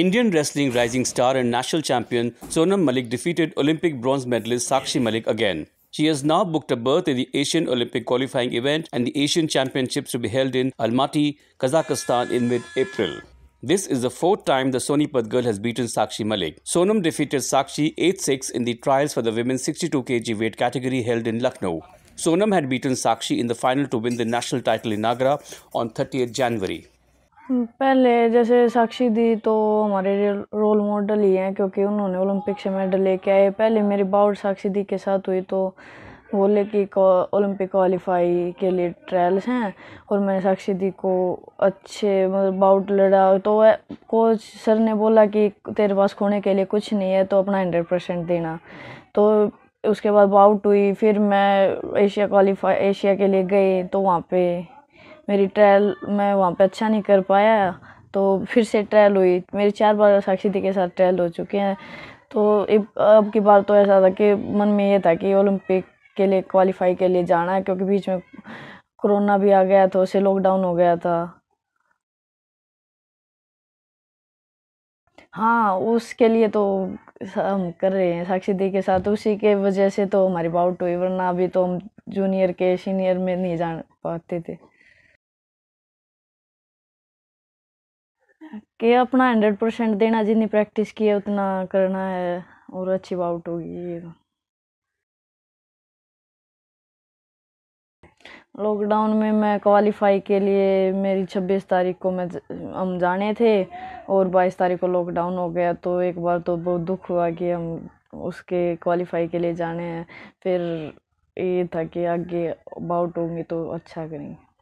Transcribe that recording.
Indian wrestling rising star and national champion Sonam Malik defeated Olympic bronze medalist Sakshi Malik again. She has now booked a berth in the Asian Olympic qualifying event and the Asian Championships to be held in Almaty, Kazakhstan in mid April. This is the fourth time the Sonipat girl has beaten Sakshi Malik. Sonam defeated Sakshi 8 6 in the trials for the women's 62 kg weight category held in Lucknow. Sonam had beaten Sakshi in the final to win the national title in Agra on 30th January. पहले जैसे साक्षी दी तो हमारे role model ही हैं क्योंकि उन्होंने Olympic से medal लेके आए पहले मेरी बाउट साक्षी दी के साथ हुई तो वो लेके ओलंपिक क्वालिफाई के लिए ट्रायल्स हैं और मैंने साक्षी दी को अच्छे मतलब बाउट लड़ा तो कोच सर ने बोला कि तेरे पास खोने के लिए कुछ नहीं है तो अपना हंड्रेड परसेंट देना तो उसके बाद बाउट हुई फिर मैं एशिया क्वालिफाई एशिया के लिए गई तो वहाँ पे मेरी ट्रायल मैं वहाँ पे अच्छा नहीं कर पाया तो फिर से ट्रायल हुई मेरी चार बार साक्षी दी के साथ ट्रायल हो चुके हैं तो अब की बार तो ऐसा था कि मन में ये था कि ओलंपिक के लिए क्वालिफाई के लिए जाना है क्योंकि बीच में कोरोना भी आ गया था उसे लॉकडाउन हो गया था हाँ उसके लिए तो हम कर रहे हैं साक्षी दी के साथ उसी के वजह से तो हमारी बाउट हुई वरना अभी तो हम जूनियर के सीनियर में नहीं जा पाते थे कि अपना हंड्रेड परसेंट देना जितनी प्रैक्टिस की है उतना करना है और अच्छी बाउट होगी लॉकडाउन तो। में मैं क्वालिफाई के लिए मेरी 26 तारीख को मैं हम जाने थे और 22 तारीख को लॉकडाउन हो गया तो एक बार तो बहुत दुख हुआ कि हम उसके क्वालिफाई के लिए जाने हैं फिर ये था कि आगे बाउट होंगे तो अच्छा करेंगे